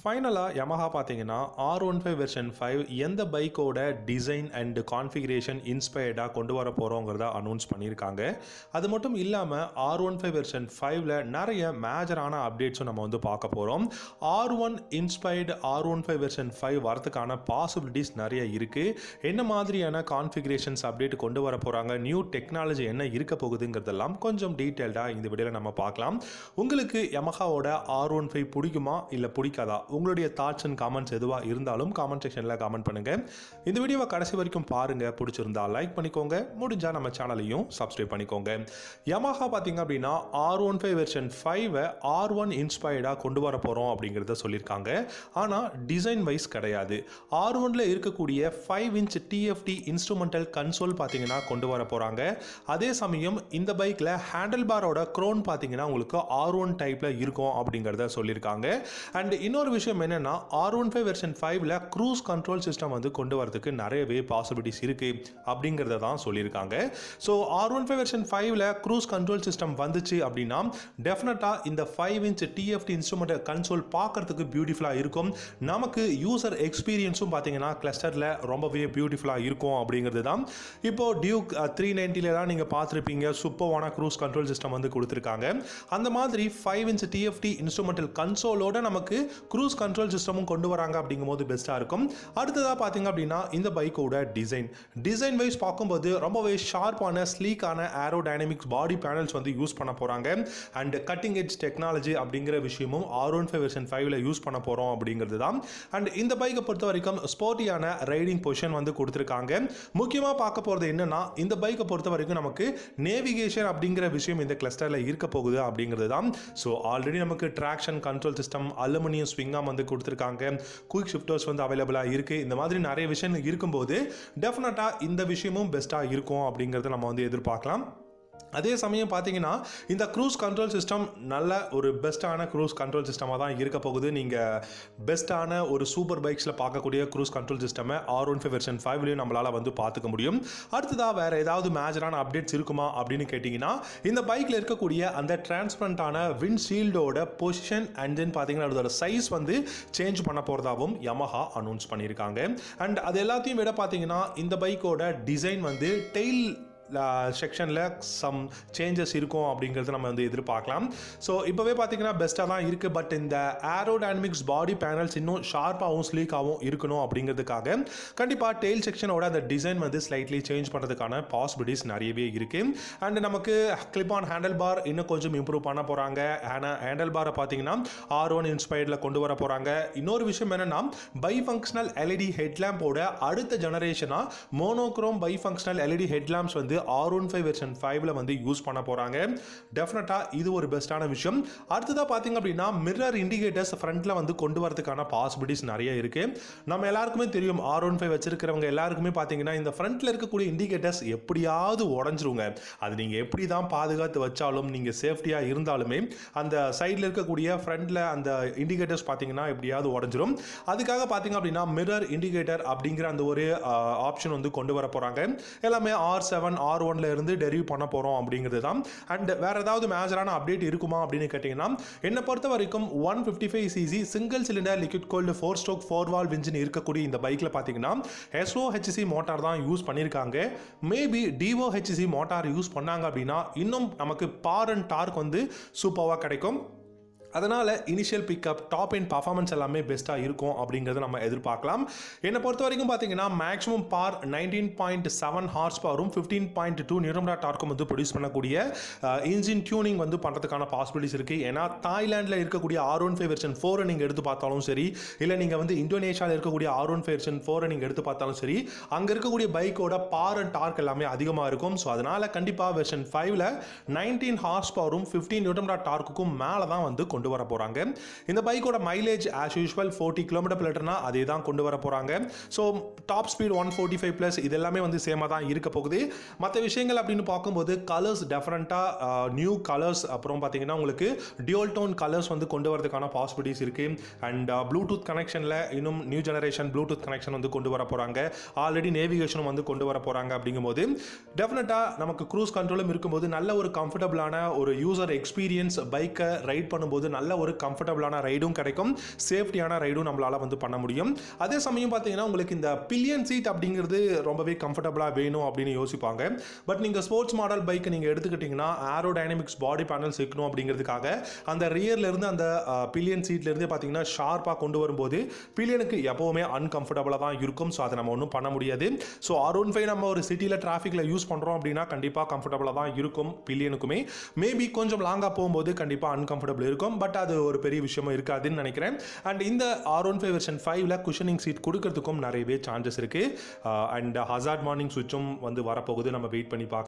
ஃபைனலாக யமஹா பார்த்தீங்கன்னா R one five version five எந்த பைக்கோட டிசைன் அண்டு கான்ஃபிகரேஷன் இன்ஸ்பயர்டாக கொண்டு வர போகிறோங்கிறத அனௌன்ஸ் பண்ணியிருக்காங்க அது மட்டும் இல்லாமல் ஆர் ஒன் ஃபைவ் வெர்ஷன் ஃபைவ்ல நிறைய மேஜரான அப்டேட்ஸும் நம்ம வந்து பார்க்க போகிறோம் R one inspired R one five version five வரதுக்கான பாசிபிலிட்டிஸ் நிறைய இருக்குது என்ன மாதிரியான கான்ஃபிகரேஷன்ஸ் அப்டேட் கொண்டு வர போகிறாங்க நியூ டெக்னாலஜி என்ன இருக்க போகுதுங்கிறதெல்லாம் கொஞ்சம் டீட்டெயில்டாக இந்த வீடியோவில் நம்ம பார்க்கலாம் உங்களுக்கு யமஹாவோட ஆர் ஒன் ஃபைவ் பிடிக்குமா இல்லை பிடிக்காதா உங்களுடைய தாட்ஸ் அண்ட் காமெண்ட்ஸ் எதுவாக இருந்தாலும் காமெண்ட் செக்ஷனில் காமெண்ட் பண்ணுங்கள் இந்த வீடியோவை கடைசி வரைக்கும் பாருங்கள் பிடிச்சிருந்தா லைக் பண்ணிக்கோங்க முடிஞ்சால் நம்ம சேனலையும் சப்ஸ்கிரைப் பண்ணிக்கோங்க யமஹா பார்த்தீங்க அப்படின்னா ஆர் ஒன் ஃபைவ் வெர்ஷன் ஃபைவை ஆர் ஒன் இன்ஸ்பயர்டாக கொண்டு வர போகிறோம் அப்படிங்கிறத சொல்லியிருக்காங்க ஆனால் டிசைன் வைஸ் கிடையாது ஆர் ஒனில் இருக்கக்கூடிய five inch TFT instrumental console பார்த்தீங்கன்னா கொண்டு வர போகிறாங்க அதே சமயம் இந்த பைக்கில் ஹேண்டில் பாரோட க்ரோன் பார்த்தீங்கன்னா உங்களுக்கு ஆர் ஒன் டைப்பில் இருக்கும் அப்படிங்கிறத சொல்லியிருக்காங்க அண்ட் இன்னொரு இன்னொரு விஷயம் என்னென்னா ஆர் ஒன் ஃபைவ் வெர்ஷன் ஃபைவ்ல க்ரூஸ் கண்ட்ரோல் சிஸ்டம் வந்து கொண்டு வரதுக்கு நிறையவே பாசிபிலிட்டிஸ் இருக்குது அப்படிங்கிறத தான் சொல்லியிருக்காங்க so R one five version ஃபைவ்ல க்ரூஸ் கண்ட்ரோல் சிஸ்டம் வந்துச்சு அப்படின்னா டெஃபினட்டாக இந்த five inch TFT instrument console பார்க்குறதுக்கு பியூட்டிஃபுல்லாக இருக்கும் நமக்கு யூசர் எக்ஸ்பீரியன்ஸும் பார்த்தீங்கன்னா கிளஸ்டரில் ரொம்பவே பியூட்டிஃபுல்லாக இருக்கும் அப்படிங்கிறது தான் இப்போது டியூக் த்ரீ நைன்ட்டிலலாம் நீங்கள் பார்த்துருப்பீங்க சூப்பர்வான க்ரூஸ் கண்ட்ரோல் சிஸ்டம் வந்து கொடுத்துருக்காங்க அந்த மாதிரி ஃபைவ் இன்ச் டிஎஃப்டி இன்ஸ்ட்ருமெண்டல் கன்சோலோட நமக்கு க்ரூஸ் கண்ட்ரோல் சிஸ்டமும் கொண்டு வராங்க அப்படிங்கும் போது பெஸ்ட்டாக இருக்கும் அடுத்ததாக பார்த்தீங்க அப்படின்னா இந்த பைக்கோட டிசைன் டிசைன் வைஸ் பார்க்கும்போது ரொம்பவே ஷார்ப்பான ஸ்லீக்கான ஏரோ டைனமிக்ஸ் பாடி பேனல்ஸ் வந்து யூஸ் பண்ண போகிறாங்க அண்ட் கட்டிங் எட்ஜ் டெக்னாலஜி அப்படிங்கிற விஷயமும் ஆர் ஒன் ஃபைவ் வெர்ஷன் ஃபைவ்ல யூஸ் பண்ண போகிறோம் அப்படிங்கிறது தான் அண்ட் இந்த பைக்கை பொறுத்த வரைக்கும் ஸ்போர்ட்டியான ரைடிங் பொசிஷன் வந்து கொடுத்துருக்காங்க முக்கியமாக பார்க்க போகிறது என்னென்னா இந்த பைக்கை பொறுத்த வரைக்கும் நமக்கு நேவிகேஷன் அப்படிங்கிற விஷயம் இந்த கிளஸ்டரில் இருக்க போகுது அப்படிங்கிறது தான் ஸோ ஆல்ரெடி நமக்கு traction control system aluminium swing விங்காம் வந்து கொடுத்துருக்காங்க குயிக் ஷிஃப்டர்ஸ் வந்து அவைலபிளாக இருக்குது இந்த மாதிரி நிறைய விஷயம் இருக்கும்போது டெஃபினட்டாக இந்த விஷயமும் பெஸ்ட்டாக இருக்கும் அப்படிங்கிறத நம்ம வந்து எதிர்பார்க்கலாம் அதே சமயம் பார்த்தீங்கன்னா இந்த க்ரூஸ் கண்ட்ரோல் சிஸ்டம் நல்ல ஒரு பெஸ்ட்டான க்ரூஸ் கண்ட்ரோல் சிஸ்டமாக தான் இருக்க போகுது நீங்கள் பெஸ்ட்டான ஒரு சூப்பர் பைக்ஸில் பார்க்கக்கூடிய க்ரூஸ் கண்ட்ரோல் சிஸ்டமை ஆர் ஒன் ஃபைவ் வெர்ஷன் ஃபைவ்லையும் நம்மளால் வந்து பார்த்துக்க முடியும் அடுத்ததாக வேறு ஏதாவது மேஜரான அப்டேட்ஸ் இருக்குமா அப்படின்னு கேட்டிங்கன்னா இந்த பைக்கில் இருக்கக்கூடிய அந்த டிரான்ஸ்பரண்டான விண்ட்ஷீல்டோட பொசிஷன் அண்ட் தென் பார்த்தீங்கன்னா அதோட சைஸ் வந்து சேஞ்ச் பண்ண போகிறதாகவும் யமஹா அனௌன்ஸ் பண்ணியிருக்காங்க அண்ட் அது எல்லாத்தையும் விட பார்த்தீங்கன்னா இந்த பைக்கோட டிசைன் வந்து டெய்ல் செக்ஷனில் சம் சேஞ்சஸ் இருக்கும் அப்படிங்கிறது நம்ம வந்து எதிர்பார்க்கலாம் ஸோ இப்போவே பார்த்தீங்கன்னா பெஸ்ட்டாக தான் இருக்குது பட் இந்த ஏரோ டைனமிக்ஸ் பாடி பேனல்ஸ் இன்னும் ஷார்ப்பாகவும் ஸ்லீக்காகவும் இருக்கணும் அப்படிங்கிறதுக்காக கண்டிப்பாக டெய்ல் செக்ஷனோட அந்த டிசைன் வந்து ஸ்லைட்லி சேஞ்ச் பண்ணுறதுக்கான பாசிபிலிட்டிஸ் நிறையவே இருக்குது அண்ட் நமக்கு கிளிப் ஆன் ஹேண்டில் பார் இன்னும் கொஞ்சம் இம்ப்ரூவ் பண்ண போகிறாங்க ஆனால் ஹேண்டில் பாரை பார்த்தீங்கன்னா ஆர் ஒன் இன்ஸ்பயர்டில் கொண்டு வர போகிறாங்க இன்னொரு விஷயம் என்னென்னா பை ஃபங்க்ஷனல் எல்இடி ஹெட்லாம்போட அடுத்த ஜெனரேஷனாக monochrome bi functional LED headlamps வந்து வந்து ஆர் ஒன் ஃபைவ் வெர்ஷன் ஃபைவ்ல வந்து யூஸ் பண்ண போறாங்க டெஃபினட்டா இது ஒரு பெஸ்ட்டான விஷயம் அடுத்ததாக பார்த்தீங்க அப்படின்னா மிரர் இண்டிகேட்டர்ஸ் ஃப்ரண்ட்ல வந்து கொண்டு வரதுக்கான பாசிபிலிட்டிஸ் நிறைய இருக்கு நம்ம எல்லாருக்குமே தெரியும் ஆர் ஒன் ஃபைவ் வச்சிருக்கிறவங்க எல்லாருக்குமே பார்த்தீங்கன்னா இந்த ஃப்ரண்ட்ல இருக்கக்கூடிய இண்டிகேட்டர்ஸ் எப்படியாவது உடஞ்சிருங்க அது நீங்க எப்படி தான் பாதுகாத்து வச்சாலும் நீங்க சேஃப்டியாக இருந்தாலுமே அந்த சைடில் இருக்கக்கூடிய ஃப்ரண்ட்ல அந்த இண்டிகேட்டர்ஸ் பார்த்தீங்கன்னா எப்படியாவது உடஞ்சிரும் அதுக்காக பார்த்தீங்க அப்படின்னா மிரர் இண்டிகேட்டர் அப்படிங்கிற அந்த ஒரு ஆப்ஷன் வந்து கொண்டு வர போறாங்க எல்லாமே ஆர் செவன் ஆர் ஒன்ல இருந்து டெரிவ் பண்ண போகிறோம் அப்படிங்கிறது தான் அண்ட் வேறு ஏதாவது மேஜரான அப்டேட் இருக்குமா அப்படின்னு கேட்டிங்கன்னா என்னை பொறுத்த வரைக்கும் one fifty five CC single cylinder liquid cooled four stroke four valve engine இருக்கக்கூடிய இந்த பைக்கில் பார்த்தீங்கன்னா எஸ்ஓஹெச்சி மோட்டார் தான் யூஸ் பண்ணியிருக்காங்க மேபி டிஓஹெச்சி மோட்டார் யூஸ் பண்ணாங்க அப்படின்னா இன்னும் நமக்கு பார் அண்ட் டார்க் வந்து சூப்பராக கிடைக்கும் அதனால் initial pickup top and performance எல்லாமே பெஸ்ட்டாக இருக்கும் அப்படிங்கிறத நம்ம எதிர்பார்க்கலாம் என்னை பொறுத்த வரைக்கும் பார்த்தீங்கன்னா maximum for nineteen point seven horse பவரும் ஃபிஃப்டீன் பாயிண்ட் டூ நிரம்ரா டார்க்கும் வந்து ப்ரொடியூஸ் பண்ணக்கூடிய இன்ஜின் டியூனிங் வந்து பண்ணுறதுக்கான பாசிபிலிட்டிஸ் இருக்குது ஏன்னா தாய்லாண்டில் இருக்கக்கூடிய ஆர் ஒன் ஃபைவ் வெர்ஷன் ஃபோரை நீங்கள் எடுத்து பார்த்தாலும் சரி இல்லை நீங்கள் வந்து இந்தோனேஷியாவில் இருக்கக்கூடிய ஆர் ஒன் ஃபைவ் வெர்ஷன் ஃபோரை நீங்கள் எடுத்து பார்த்தாலும் சரி அங்கே இருக்கக்கூடிய பைக்கோட பார் அண்ட் டார்க் எல்லாமே அதிகமாக இருக்கும் ஸோ அதனால் கண்டிப்பாக வெர்ஷன் ஃபைவ்ல நைன்டீன் ஹார்ஸ் பவரும் ஃபிஃப்டீன் நியூட்ரம்டா டார்க்குக்கும் மேலே தான் வந்து கொண்டு கொண்டு வர போகிறாங்க இந்த பைக்கோட mileage as usual forty kilometre லிட்டர்னா அதே தான் கொண்டு வர போகிறாங்க so top speed one forty five plus இதெல்லாமே வந்து சேமாக தான் இருக்க போகுது மற்ற விஷயங்கள் அப்படின்னு பார்க்கும்போது கலர்ஸ் டெஃபரெண்ட்டாக நியூ கலர்ஸ் அப்புறம் பார்த்தீங்கன்னா உங்களுக்கு டியோல் டோன் கலர்ஸ் வந்து கொண்டு வரதுக்கான பாசிபிலிட்டிஸ் இருக்குது அண்ட் ப்ளூடூத் கனெக்ஷனில் இன்னும் நியூ ஜெனரேஷன் ப்ளூடூத் கனெக்ஷன் வந்து கொண்டு வர போகிறாங்க ஆல்ரெடி நேவிகேஷனும் வந்து கொண்டு வர போகிறாங்க அப்படிங்கும்போது டெஃபினட்டாக நமக்கு க்ரூஸ் கண்ட்ரோலும் இருக்கும்போது நல்ல ஒரு கம்ஃபர்டபுளான ஒரு யூசர் எக்ஸ்பீரியன்ஸ் பைக்கை ரைட் பண்ணும்போது நல்ல ஒரு கம்ஃபர்டபுளான ரைடும் கிடைக்கும் சேஃப்டியான ரைடும் நம்மளால் வந்து பண்ண முடியும் அதே சமயம் பார்த்தீங்கன்னா உங்களுக்கு இந்த பில்லியன் சீட் அப்படிங்கிறது ரொம்பவே கம்ஃபர்டபுளாக வேணும் அப்படின்னு யோசிப்பாங்க பட் நீங்கள் ஸ்போர்ட்ஸ் மாடல் பைக் நீங்கள் எடுத்துக்கிட்டிங்கன்னா ஆரோ டைனமிக்ஸ் பாடி பேனல்ஸ் இருக்கணும் அப்படிங்கிறதுக்காக அந்த ரியர்லேருந்து அந்த பில்லியன் சீட்லேருந்து பார்த்தீங்கன்னா ஷார்ப்பாக கொண்டு வரும்போது பில்லியனுக்கு எப்போவுமே அன்கம்ஃபர்டபுளாக தான் இருக்கும் ஸோ அதை நம்ம ஒன்றும் பண்ண முடியாது ஸோ ஆர் ஒன் ஃபைவ் நம்ம ஒரு சிட்டியில் டிராஃபிக்கில் யூஸ் பண்ணுறோம் அப்படின்னா கண்டிப்பாக கம்ஃபர்டபுளாக தான் இருக்கும் பில்லியனுக்குமே மேபி கொஞ்சம் லாங்காக போகும்போது கண்டிப்பாக அன்கம்ஃபர்டபுள் இருக்கும் பட் அது ஒரு பெரிய விஷயமும் இருக்காதுன்னு நினைக்கிறேன் அண்ட் இந்த ஆர் ஒன் ஃபைவ் வெர்ஷன் ஃபைவ்ல குஷனிங் சீட் கொடுக்கறதுக்கும் நிறையவே சான்சஸ் இருக்கு அண்ட் ஹசார்ட் மார்னிங் சுவிட்சும் வந்து வரப்போகுது நம்ம வெயிட் பண்ணி பார்க்கலாம்